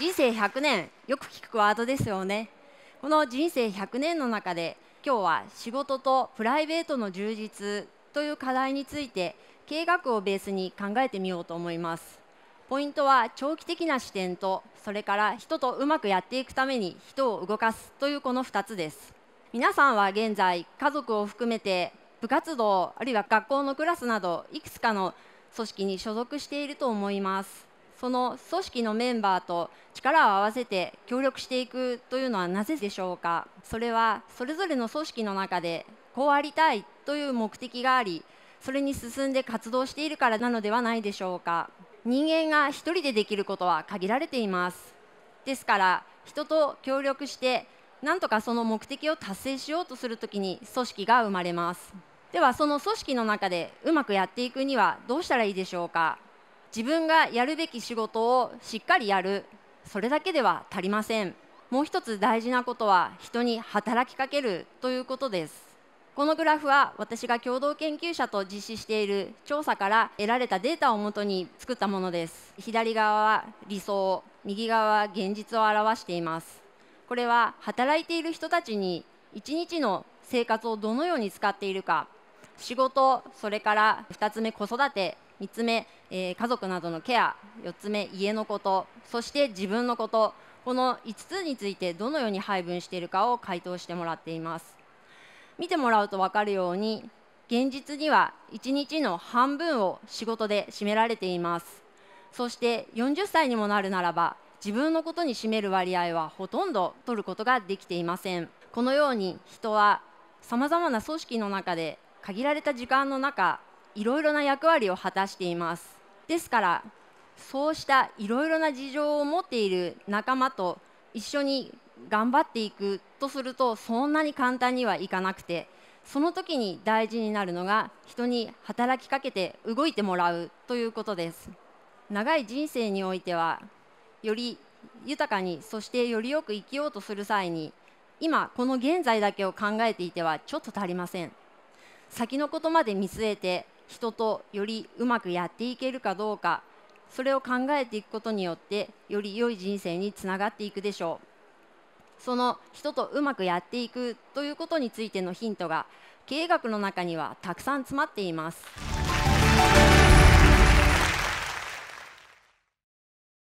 人生100年よく聞くワードですよねこの人生100年の中で今日は仕事とプライベートの充実という課題について経営学をベースに考えてみようと思いますポイントは長期的な視点とそれから人とうまくやっていくために人を動かすというこの2つです皆さんは現在家族を含めて部活動あるいは学校のクラスなどいくつかの組織に所属していると思いますその組織のメンバーと力を合わせて協力していくというのはなぜでしょうかそれはそれぞれの組織の中でこうありたいという目的がありそれに進んで活動しているからなのではないでしょうか人間が一人でできることは限られていますですから人と協力してなんとかその目的を達成しようとするときに組織が生まれますではその組織の中でうまくやっていくにはどうしたらいいでしょうか自分がやるべき仕事をしっかりやるそれだけでは足りませんもう一つ大事なことは人に働きかけるということですこのグラフは私が共同研究者と実施している調査から得られたデータをもとに作ったものです左側は理想右側は現実を表していますこれは働いている人たちに一日の生活をどのように使っているか仕事それから2つ目子育て3つ目、えー、家族などのケア4つ目家のことそして自分のことこの5つについてどのように配分しているかを回答してもらっています見てもらうと分かるように現実には1日の半分を仕事で占められていますそして40歳にもなるならば自分のことに占める割合はほとんど取ることができていませんこのように人はさまざまな組織の中で限られた時間の中いろいろな役割を果たしていますですからそうしたいろいろな事情を持っている仲間と一緒に頑張っていくとするとそんなに簡単にはいかなくてその時に大事になるのが人に働きかけて動いてもらうということです長い人生においてはより豊かにそしてよりよく生きようとする際に今この現在だけを考えていてはちょっと足りません先のことまで見据えて人とよりうまくやっていけるかどうかそれを考えていくことによってより良い人生につながっていくでしょうその人とうまくやっていくということについてのヒントが経営学の中にはたくさん詰まっています